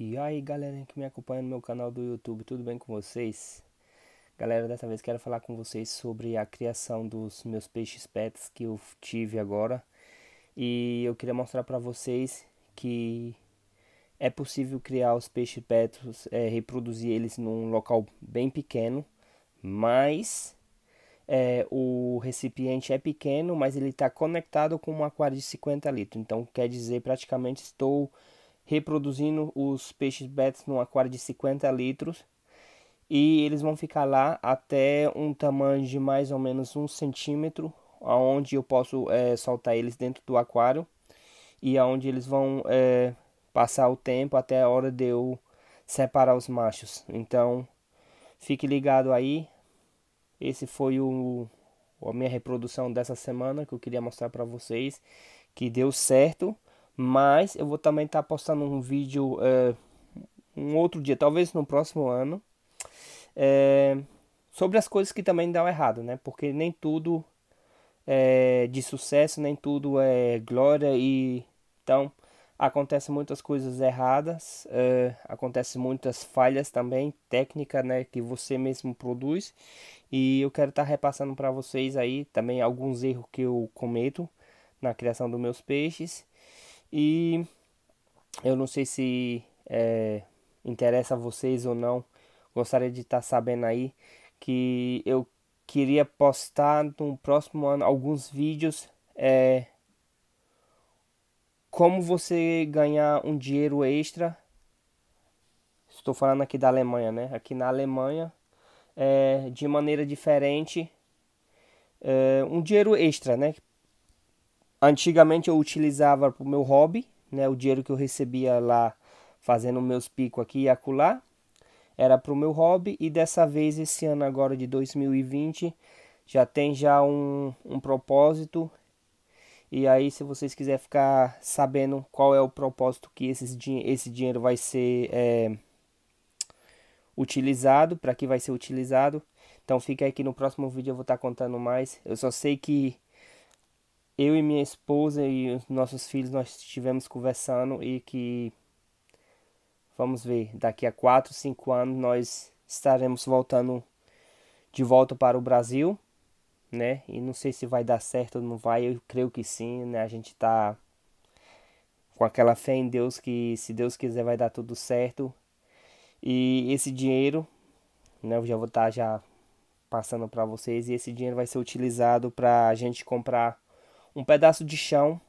E aí galera que me acompanha no meu canal do YouTube, tudo bem com vocês? Galera, dessa vez quero falar com vocês sobre a criação dos meus peixes pets que eu tive agora. E eu queria mostrar para vocês que é possível criar os peixes pets, é, reproduzir eles num local bem pequeno, mas é, o recipiente é pequeno, mas ele está conectado com um aquário de 50 litros. Então quer dizer, praticamente estou reproduzindo os peixes betas num aquário de 50 litros e eles vão ficar lá até um tamanho de mais ou menos um centímetro, aonde eu posso é, soltar eles dentro do aquário e aonde eles vão é, passar o tempo até a hora de eu separar os machos. Então fique ligado aí. Esse foi o a minha reprodução dessa semana que eu queria mostrar para vocês que deu certo. Mas eu vou também estar tá postando um vídeo é, um outro dia, talvez no próximo ano, é, sobre as coisas que também dão errado, né? Porque nem tudo é de sucesso, nem tudo é glória e então acontecem muitas coisas erradas, é, acontecem muitas falhas também técnica, né, que você mesmo produz. E eu quero estar tá repassando para vocês aí também alguns erros que eu cometo na criação dos meus peixes e eu não sei se é, interessa a vocês ou não, gostaria de estar tá sabendo aí que eu queria postar no próximo ano alguns vídeos é, como você ganhar um dinheiro extra. Estou falando aqui da Alemanha, né? Aqui na Alemanha, é, de maneira diferente, é, um dinheiro extra, né? Antigamente eu utilizava para o meu hobby, né, o dinheiro que eu recebia lá fazendo meus picos aqui e acolá, era para o meu hobby e dessa vez esse ano agora de 2020 já tem já um, um propósito e aí se vocês quiserem ficar sabendo qual é o propósito que esse esse dinheiro vai ser é, utilizado, para que vai ser utilizado, então fica aqui no próximo vídeo eu vou estar tá contando mais. Eu só sei que eu e minha esposa e os nossos filhos nós estivemos conversando e que vamos ver, daqui a 4, 5 anos nós estaremos voltando de volta para o Brasil, né? E não sei se vai dar certo ou não vai, eu creio que sim, né? A gente tá com aquela fé em Deus que se Deus quiser vai dar tudo certo. E esse dinheiro, né, eu já vou estar tá já passando para vocês e esse dinheiro vai ser utilizado para a gente comprar um pedaço de chão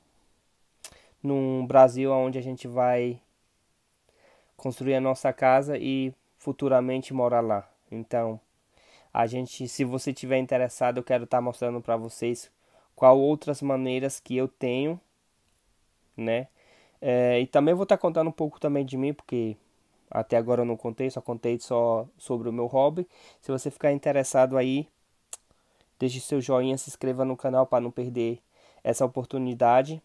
num Brasil onde a gente vai construir a nossa casa e futuramente morar lá. Então, a gente, se você tiver interessado, eu quero estar tá mostrando para vocês qual outras maneiras que eu tenho, né? É, e também vou estar tá contando um pouco também de mim, porque até agora eu não contei, só contei só sobre o meu hobby. Se você ficar interessado aí, deixe seu joinha, se inscreva no canal para não perder essa oportunidade.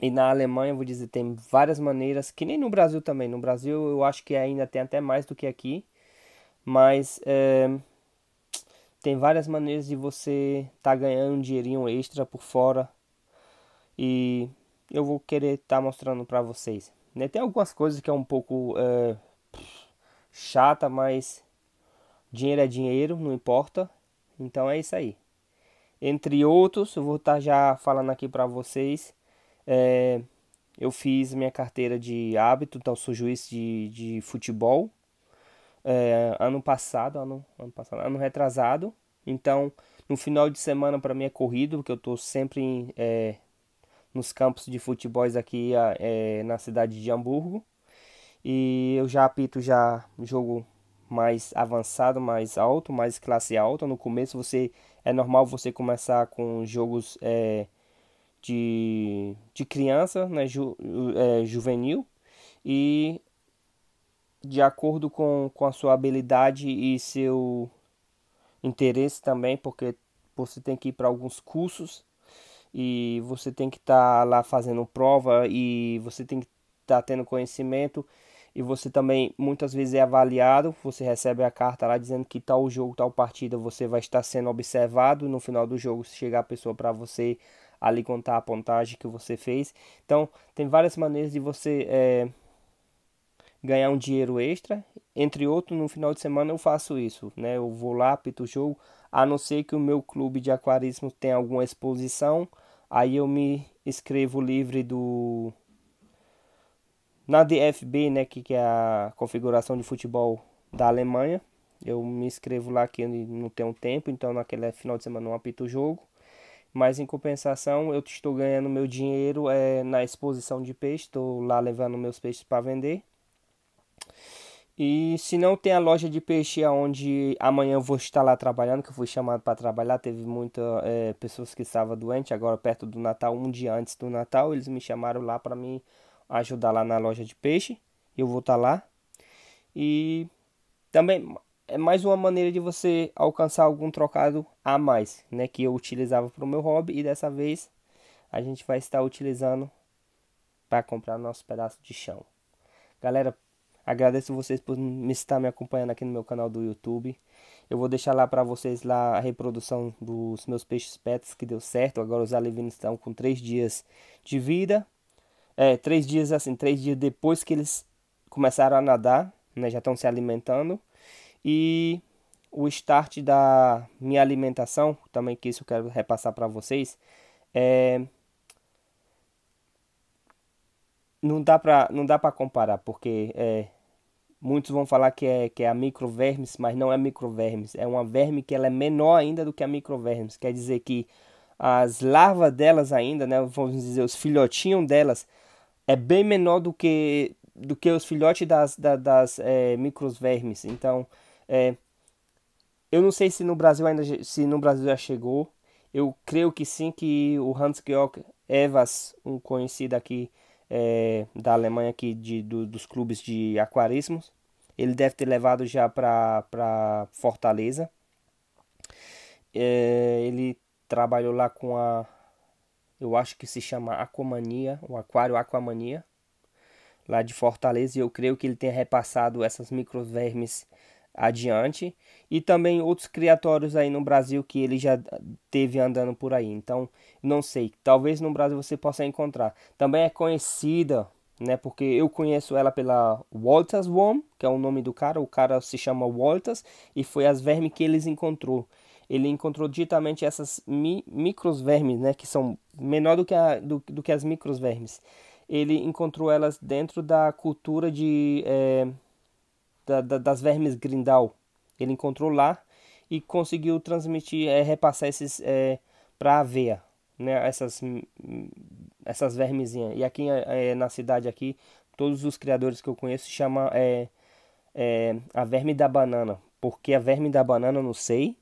E na Alemanha, vou dizer, tem várias maneiras, que nem no Brasil também. No Brasil eu acho que ainda tem até mais do que aqui, mas é, tem várias maneiras de você estar tá ganhando um dinheirinho extra por fora. E eu vou querer estar tá mostrando para vocês. Né? Tem algumas coisas que é um pouco é, chata, mas dinheiro é dinheiro, não importa. Então é isso aí entre outros. Eu vou estar tá já falando aqui para vocês. É, eu fiz minha carteira de hábito, então sou juiz de, de futebol. É, ano passado, ano, ano passado, ano retrasado. Então, no final de semana para mim é corrido, porque eu estou sempre em, é, nos campos de futebols aqui é, na cidade de Hamburgo. E eu já apito já jogo mais avançado, mais alto, mais classe alta. No começo você é normal você começar com jogos é, de, de criança, né, ju, é, juvenil, e de acordo com, com a sua habilidade e seu interesse também, porque você tem que ir para alguns cursos e você tem que estar tá lá fazendo prova e você tem que estar tá tendo conhecimento e você também muitas vezes é avaliado, você recebe a carta lá dizendo que tal jogo, tal partida você vai estar sendo observado, no final do jogo se chegar a pessoa para você ali contar a pontagem que você fez. Então, tem várias maneiras de você é, ganhar um dinheiro extra. Entre outros, no final de semana eu faço isso, né? Eu vou lá, apito o jogo, a não ser que o meu clube de aquarismo tenha alguma exposição, aí eu me escrevo livre do na DFB, né, que, que é a configuração de futebol da Alemanha, eu me inscrevo lá que não tem um tempo, então naquele final de semana não apito o jogo. Mas em compensação, eu estou ganhando meu dinheiro é, na exposição de peixe, estou lá levando meus peixes para vender. E se não tem a loja de peixe onde amanhã eu vou estar lá trabalhando, que eu fui chamado para trabalhar, teve muitas é, eh, pessoas que estavam doentes, agora perto do Natal, um dia antes do Natal, eles me chamaram lá para mim ajudar lá na loja de peixe. Eu vou estar tá lá. E também é mais uma maneira de você alcançar algum trocado a mais, né? Que eu utilizava para o meu hobby e dessa vez a gente vai estar utilizando para comprar nosso pedaço de chão. Galera, agradeço vocês por me estar me acompanhando aqui no meu canal do YouTube. Eu vou deixar lá para vocês lá a reprodução dos meus peixes pets que deu certo. Agora os alevinos estão com 3 dias de vida. É, três dias assim, três dias depois que eles começaram a nadar, né, já estão se alimentando. E o start da minha alimentação, também que isso eu quero repassar para vocês, é não dá para não dá para comparar, porque é, muitos vão falar que é que é a microvermes, mas não é microvermes, é uma verme que ela é menor ainda do que a microvermes, quer dizer que as larvas delas ainda, né, vamos dizer, os filhotinhos delas, é bem menor do que, do que os filhotes das, das, das eh, é, microsvermes. Então, é, eu não sei se no Brasil ainda se no Brasil já chegou. Eu creio que sim, que o Hans-Georg Evas, um conhecido aqui é, da Alemanha, aqui de, do, dos clubes de aquarismos, ele deve ter levado já para Fortaleza. ele trabalhou lá com a. Eu acho que se chama Aquamania, o Aquário Aquamania, lá de Fortaleza, e eu creio que ele tenha repassado essas microvermes adiante. E também outros criatórios aí no Brasil que ele já teve andando por aí. Então, não sei, talvez no Brasil você possa encontrar. Também é conhecida, né, porque eu conheço ela pela Walters Worm, que é o nome do cara, o cara se chama Walters, e foi as vermes que eles encontrou ele encontrou digitalmente essas mi microsvermes, né, que são menor do que, a, do, do que as microsvermes. Ele encontrou elas dentro da cultura de, é, da, da, das vermes grindal. Ele encontrou lá e conseguiu transmitir, é, repassar esses é, para a aveia, né, essas, hum, essas vermezinhas. E aqui é, é, na cidade aqui, todos os criadores que eu conheço chamam é, a verme da banana. Porque a verme da banana, não sei,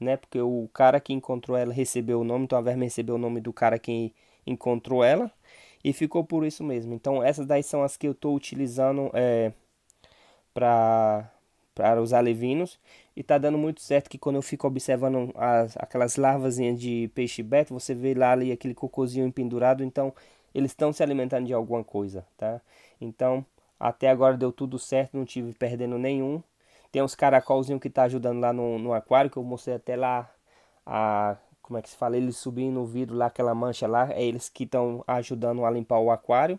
né? Porque o cara que encontrou ela recebeu o nome, então a Verme recebeu o nome do cara que encontrou ela e ficou por isso mesmo. Então essas daí são as que eu estou utilizando é, para para os alevinos e tá dando muito certo que quando eu fico observando as, aquelas larvas de peixe beto, você vê lá ali aquele cocôzinho pendurado então eles estão se alimentando de alguma coisa, tá? Então, até agora deu tudo certo, não tive perdendo nenhum. Tem uns caracolzinhos que tá ajudando lá no, no aquário, que eu mostrei até lá a como é que se fala, eles subindo no vidro lá, aquela mancha lá, é eles que estão ajudando a limpar o aquário,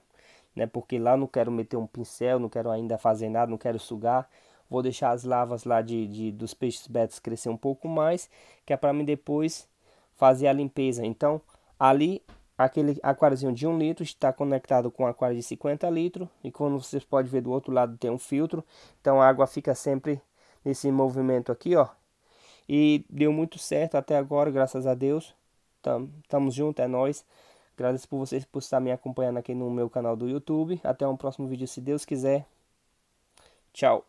né? Porque lá não quero meter um pincel, não quero ainda fazer nada, não quero sugar. Vou deixar as lavas lá de, de dos peixes betas crescer um pouco mais, que é para mim depois fazer a limpeza. Então, ali Aquele aquáriozinho de 1 litro está conectado com um aquário de 50 litros. E como vocês podem ver do outro lado tem um filtro. Então a água fica sempre nesse movimento aqui, ó. E deu muito certo até agora, graças a Deus. Tamo, juntos, é nóis. Agradeço por vocês por estar me acompanhando aqui no meu canal do YouTube. Até um próximo vídeo, se Deus quiser. Tchau.